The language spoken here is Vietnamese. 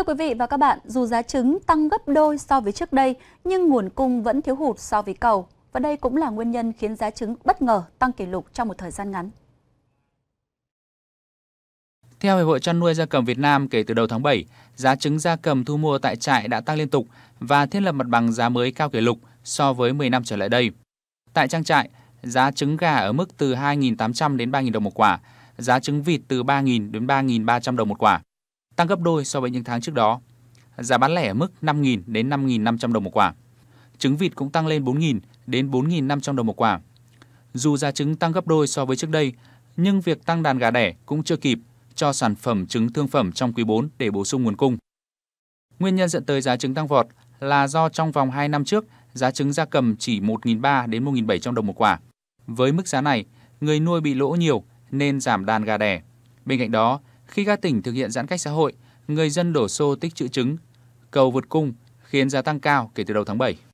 Thưa quý vị và các bạn, dù giá trứng tăng gấp đôi so với trước đây, nhưng nguồn cung vẫn thiếu hụt so với cầu. Và đây cũng là nguyên nhân khiến giá trứng bất ngờ tăng kỷ lục trong một thời gian ngắn. Theo Hiệp hội chăn nuôi gia cầm Việt Nam kể từ đầu tháng 7, giá trứng gia cầm thu mua tại trại đã tăng liên tục và thiết lập mặt bằng giá mới cao kỷ lục so với 10 năm trở lại đây. Tại trang trại, giá trứng gà ở mức từ 2.800 đến 3.000 đồng một quả, giá trứng vịt từ 3.000 đến 3.300 đồng một quả tăng gấp đôi so với những tháng trước đó. Giá bán lẻ ở mức 5.000 đến 5.500 đồng một quả. Trứng vịt cũng tăng lên 4.000 đến 4.500 đồng một quả. Dù giá trứng tăng gấp đôi so với trước đây, nhưng việc tăng đàn gà đẻ cũng chưa kịp cho sản phẩm trứng thương phẩm trong quý 4 để bổ sung nguồn cung. Nguyên nhân dẫn tới giá trứng tăng vọt là do trong vòng 2 năm trước, giá trứng gia cầm chỉ 1.300 đến 1.700 đồng một quả. Với mức giá này, người nuôi bị lỗ nhiều nên giảm đàn gà đẻ. Bên cạnh đó, khi các tỉnh thực hiện giãn cách xã hội, người dân đổ xô tích trữ trứng, cầu vượt cung khiến giá tăng cao kể từ đầu tháng 7.